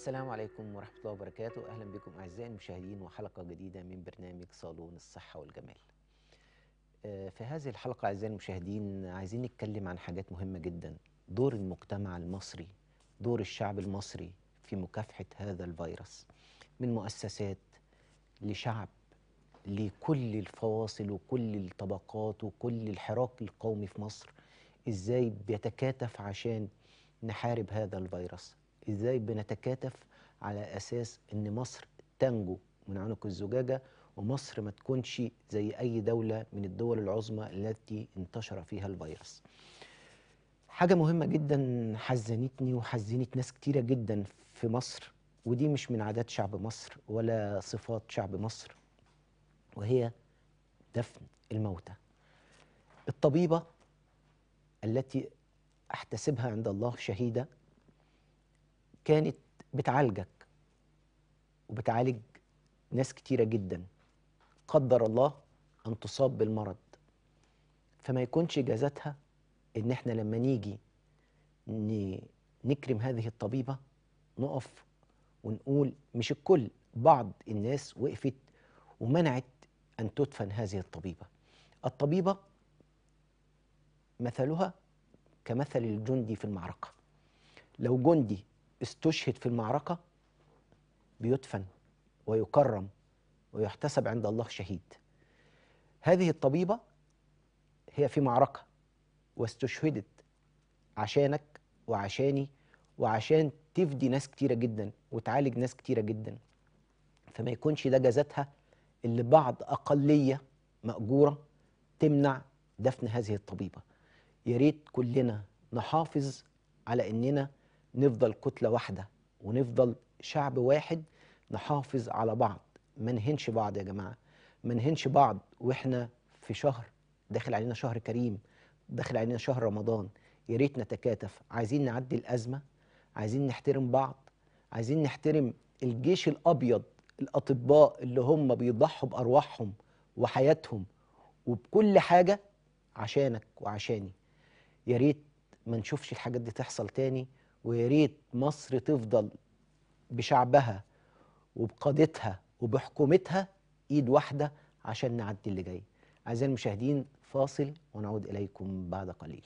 السلام عليكم ورحمة الله وبركاته أهلا بكم أعزائي المشاهدين وحلقة جديدة من برنامج صالون الصحة والجمال آه، في هذه الحلقة أعزائي المشاهدين عايزين نتكلم عن حاجات مهمة جدا دور المجتمع المصري دور الشعب المصري في مكافحة هذا الفيروس من مؤسسات لشعب لكل الفواصل وكل الطبقات وكل الحراك القومي في مصر ازاي بيتكاتف عشان نحارب هذا الفيروس ازاي بنتكاتف على اساس ان مصر تنجو من عنق الزجاجه ومصر ما تكونش زي اي دوله من الدول العظمى التي انتشر فيها الفيروس. حاجه مهمه جدا حزنتني وحزنت ناس كتيره جدا في مصر ودي مش من عادات شعب مصر ولا صفات شعب مصر وهي دفن الموتى. الطبيبه التي احتسبها عند الله شهيده كانت بتعالجك وبتعالج ناس كتيرة جدا قدر الله أن تصاب بالمرض فما يكونش إجازتها إن إحنا لما نيجي نكرم هذه الطبيبة نقف ونقول مش الكل بعض الناس وقفت ومنعت أن تدفن هذه الطبيبة الطبيبة مثلها كمثل الجندي في المعركة لو جندي استشهد في المعركة بيدفن ويكرم ويحتسب عند الله شهيد هذه الطبيبة هي في معركة واستشهدت عشانك وعشاني وعشان تفدي ناس كتيرة جدا وتعالج ناس كتيرة جدا فما يكونش ده جازتها اللي بعض أقلية مأجورة تمنع دفن هذه الطبيبة يا ريت كلنا نحافظ على إننا نفضل كتلة واحدة ونفضل شعب واحد نحافظ على بعض ما نهنش بعض يا جماعة ما نهنش بعض وإحنا في شهر داخل علينا شهر كريم داخل علينا شهر رمضان يا ريت نتكاتف عايزين نعدي الأزمة عايزين نحترم بعض عايزين نحترم الجيش الأبيض الأطباء اللي هم بيضحوا بأرواحهم وحياتهم وبكل حاجة عشانك وعشاني يا ريت ما نشوفش الحاجات دي تحصل تاني ويا ريت مصر تفضل بشعبها وبقادتها وبحكومتها ايد واحده عشان نعدي اللي جاي. اعزائي المشاهدين فاصل ونعود اليكم بعد قليل.